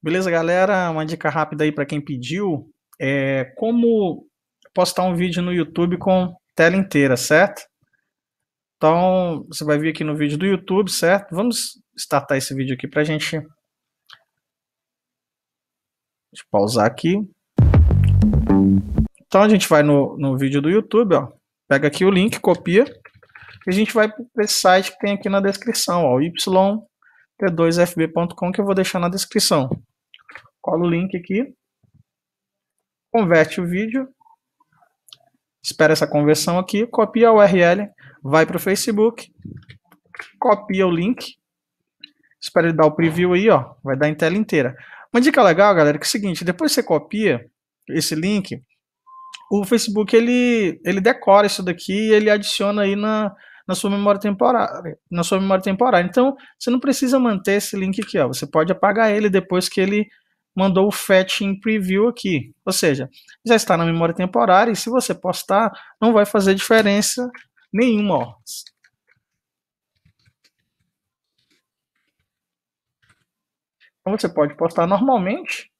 Beleza, galera? Uma dica rápida aí para quem pediu. É como postar um vídeo no YouTube com tela inteira, certo? Então, você vai vir aqui no vídeo do YouTube, certo? Vamos startar esse vídeo aqui para a gente... Deixa eu pausar aqui. Então, a gente vai no, no vídeo do YouTube, ó. Pega aqui o link, copia. E a gente vai para esse site que tem aqui na descrição, ó. yt2fb.com que eu vou deixar na descrição cola o link aqui, converte o vídeo, espera essa conversão aqui, copia a URL, vai para o Facebook, copia o link, espera ele dar o preview aí, ó, vai dar em tela inteira. Uma dica legal, galera, é que é o seguinte, depois você copia esse link, o Facebook ele, ele decora isso daqui e ele adiciona aí na, na sua memória temporária, na sua memória temporária. Então, você não precisa manter esse link aqui, ó. Você pode apagar ele depois que ele mandou o fetch em preview aqui. Ou seja, já está na memória temporária e se você postar, não vai fazer diferença nenhuma. Ó. Então você pode postar normalmente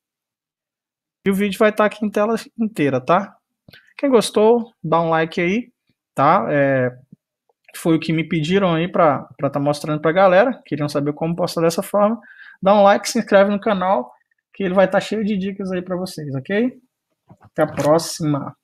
e o vídeo vai estar aqui em tela inteira, tá? Quem gostou, dá um like aí, tá? É, foi o que me pediram aí para estar tá mostrando para a galera. Queriam saber como postar dessa forma. Dá um like, se inscreve no canal que ele vai estar tá cheio de dicas aí para vocês, ok? Até a próxima!